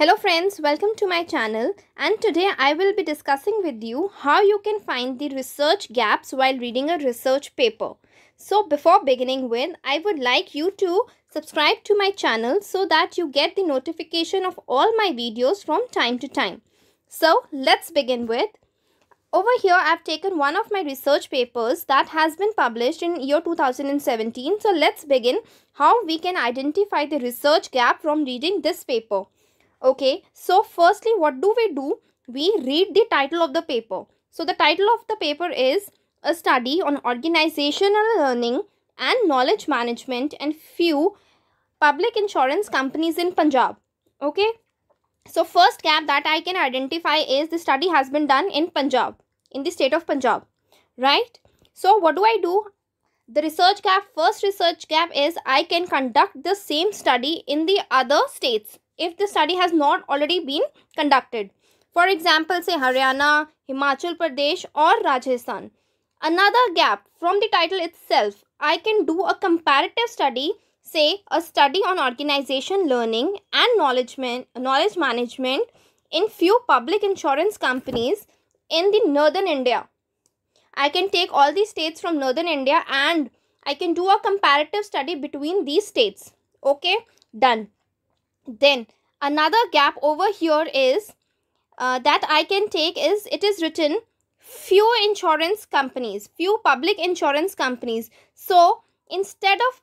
Hello friends, welcome to my channel and today I will be discussing with you how you can find the research gaps while reading a research paper. So before beginning with, I would like you to subscribe to my channel so that you get the notification of all my videos from time to time. So let's begin with. Over here I've taken one of my research papers that has been published in year 2017. So let's begin how we can identify the research gap from reading this paper. Okay, so firstly, what do we do? We read the title of the paper. So the title of the paper is A Study on Organizational Learning and Knowledge Management and Few Public Insurance Companies in Punjab. Okay, so first gap that I can identify is the study has been done in Punjab, in the state of Punjab, right? So what do I do? The research gap, first research gap is I can conduct the same study in the other states if the study has not already been conducted. For example, say Haryana, Himachal Pradesh or Rajasthan. Another gap from the title itself, I can do a comparative study, say a study on organization learning and knowledge, man knowledge management in few public insurance companies in the northern India. I can take all these states from northern India and I can do a comparative study between these states. Okay, done. Then another gap over here is uh, that I can take is it is written few insurance companies, few public insurance companies. So instead of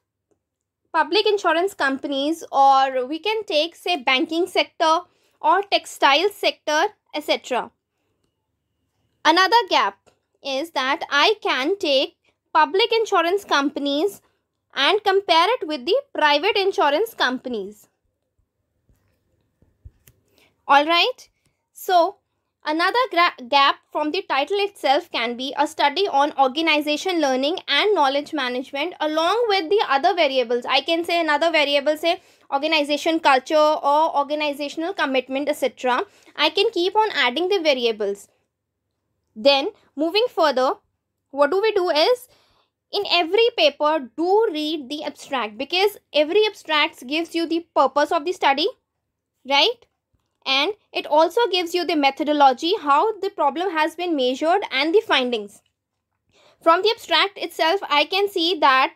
public insurance companies or we can take say banking sector or textile sector etc. Another gap is that I can take public insurance companies and compare it with the private insurance companies. Alright? So, Another gap from the title itself can be a study on organization learning and knowledge management along with the other variables. I can say another variable say organization culture or organizational commitment etc. I can keep on adding the variables. Then moving further, what do we do is in every paper do read the abstract because every abstract gives you the purpose of the study, right? and it also gives you the methodology how the problem has been measured and the findings from the abstract itself i can see that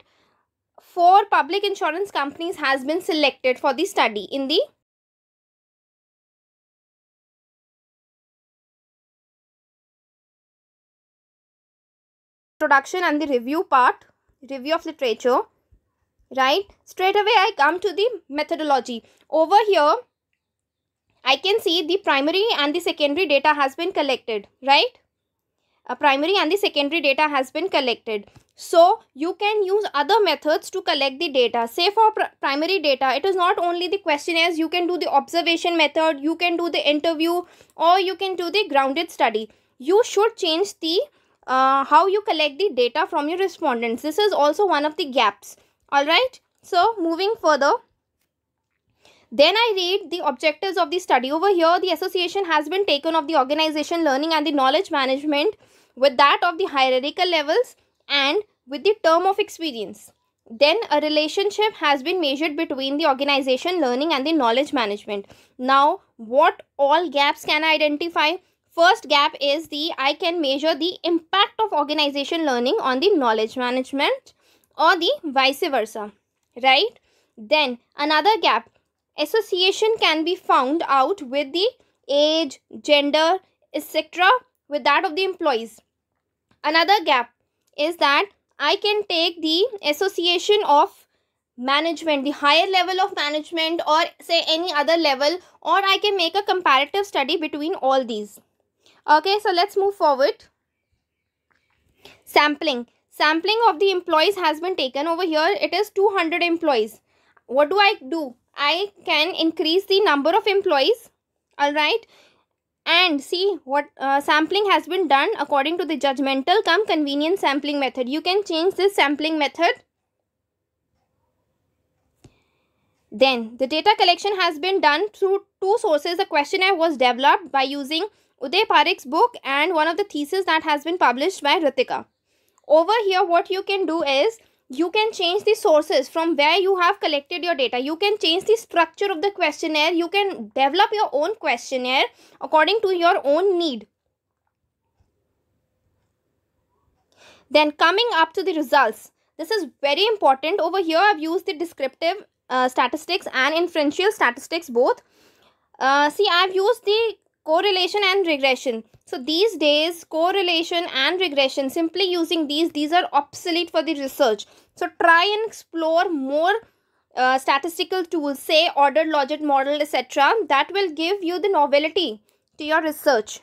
four public insurance companies has been selected for the study in the introduction and the review part review of literature right straight away i come to the methodology over here I can see the primary and the secondary data has been collected, right? A primary and the secondary data has been collected. So, you can use other methods to collect the data. Say for pr primary data, it is not only the questionnaires, you can do the observation method, you can do the interview or you can do the grounded study. You should change the uh, how you collect the data from your respondents. This is also one of the gaps. Alright, so moving further. Then I read the objectives of the study. Over here, the association has been taken of the organization learning and the knowledge management with that of the hierarchical levels and with the term of experience. Then a relationship has been measured between the organization learning and the knowledge management. Now, what all gaps can I identify? First gap is the I can measure the impact of organization learning on the knowledge management or the vice versa, right? Then another gap association can be found out with the age, gender, etc. with that of the employees. Another gap is that I can take the association of management, the higher level of management or say any other level or I can make a comparative study between all these. Okay, so let's move forward. Sampling. Sampling of the employees has been taken over here. It is 200 employees what do I do? I can increase the number of employees. Alright. And see what uh, sampling has been done according to the judgmental come convenient sampling method. You can change this sampling method. Then the data collection has been done through two sources. A questionnaire was developed by using Uday Parikh's book and one of the theses that has been published by Ritika. Over here what you can do is you can change the sources from where you have collected your data you can change the structure of the questionnaire you can develop your own questionnaire according to your own need then coming up to the results this is very important over here i've used the descriptive uh, statistics and inferential statistics both uh, see i've used the correlation and regression so these days correlation and regression simply using these these are obsolete for the research so try and explore more uh, statistical tools say ordered logit model etc that will give you the novelty to your research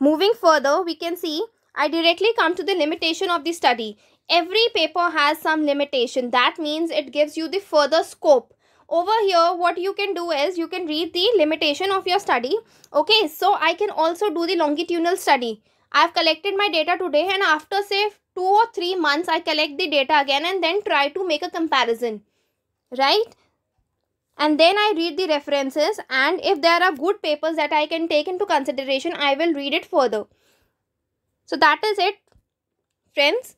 moving further we can see i directly come to the limitation of the study every paper has some limitation that means it gives you the further scope over here what you can do is you can read the limitation of your study okay so i can also do the longitudinal study i have collected my data today and after say two or three months i collect the data again and then try to make a comparison right and then i read the references and if there are good papers that i can take into consideration i will read it further so that is it friends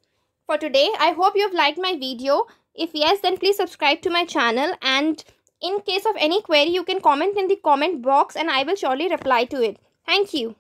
for today i hope you have liked my video if yes, then please subscribe to my channel and in case of any query, you can comment in the comment box and I will surely reply to it. Thank you.